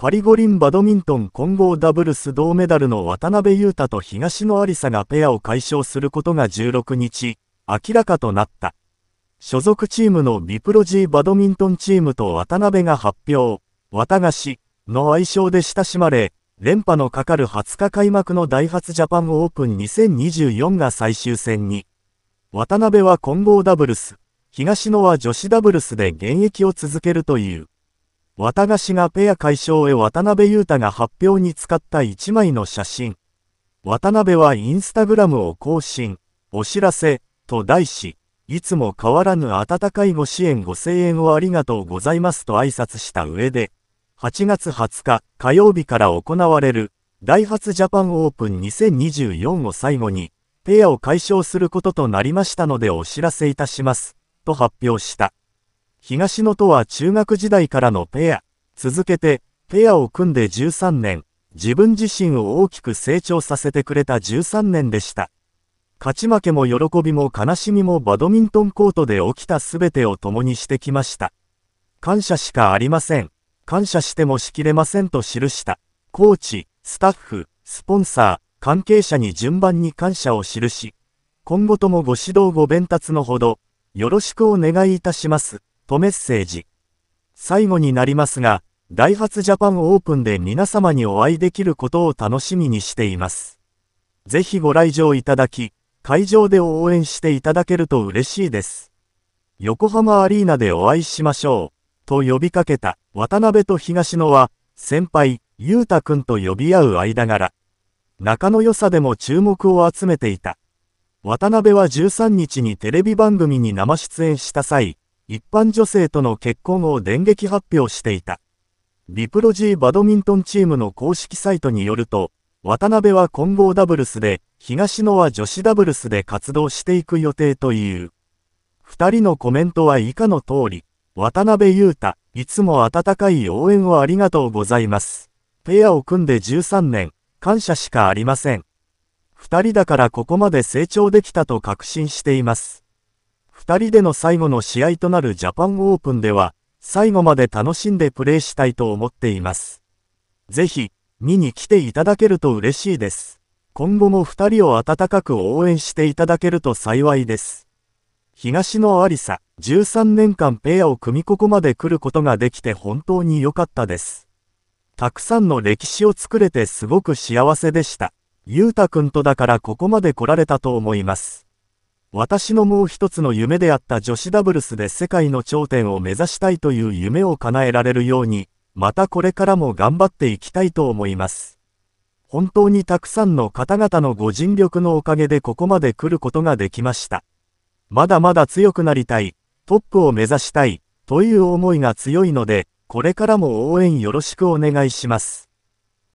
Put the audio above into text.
パリ五輪バドミントン混合ダブルス銅メダルの渡辺裕太と東野有沙がペアを解消することが16日、明らかとなった。所属チームのビプロ G バドミントンチームと渡辺が発表、綿菓子の愛称で親しまれ、連覇のかかる20日開幕のダイハツジャパンオープン2024が最終戦に、渡辺は混合ダブルス、東野は女子ダブルスで現役を続けるという。綿菓子がペア解消へ渡辺裕太が発表に使った1枚の写真。渡辺はインスタグラムを更新、お知らせ、と題し、いつも変わらぬ温かいご支援ご声援をありがとうございますと挨拶した上で、8月20日火曜日から行われる、ダイハツジャパンオープン2024を最後に、ペアを解消することとなりましたのでお知らせいたします、と発表した。東野とは中学時代からのペア。続けて、ペアを組んで13年、自分自身を大きく成長させてくれた13年でした。勝ち負けも喜びも悲しみもバドミントンコートで起きた全てを共にしてきました。感謝しかありません。感謝してもしきれませんと記した。コーチ、スタッフ、スポンサー、関係者に順番に感謝を記し、今後ともご指導ご鞭達のほど、よろしくお願いいたします。とメッセージ。最後になりますが、ダイハツジャパンオープンで皆様にお会いできることを楽しみにしています。ぜひご来場いただき、会場で応援していただけると嬉しいです。横浜アリーナでお会いしましょう。と呼びかけた渡辺と東野は、先輩、ゆうたくんと呼び合う間柄。仲の良さでも注目を集めていた。渡辺は13日にテレビ番組に生出演した際、一般女性との結婚を電撃発表していた。ビプロジーバドミントンチームの公式サイトによると、渡辺は混合ダブルスで、東野は女子ダブルスで活動していく予定という。二人のコメントは以下の通り、渡辺裕太、いつも温かい応援をありがとうございます。ペアを組んで13年、感謝しかありません。二人だからここまで成長できたと確信しています。2人での最後の試合となるジャパンオープンでは、最後まで楽しんでプレーしたいと思っています。ぜひ、見に来ていただけると嬉しいです。今後も2人を温かく応援していただけると幸いです。東のありさ、13年間ペアを組みここまで来ることができて本当に良かったです。たくさんの歴史を作れてすごく幸せでした。ゆうたくんとだからここまで来られたと思います。私のもう一つの夢であった女子ダブルスで世界の頂点を目指したいという夢を叶えられるように、またこれからも頑張っていきたいと思います。本当にたくさんの方々のご尽力のおかげでここまで来ることができました。まだまだ強くなりたい、トップを目指したい、という思いが強いので、これからも応援よろしくお願いします。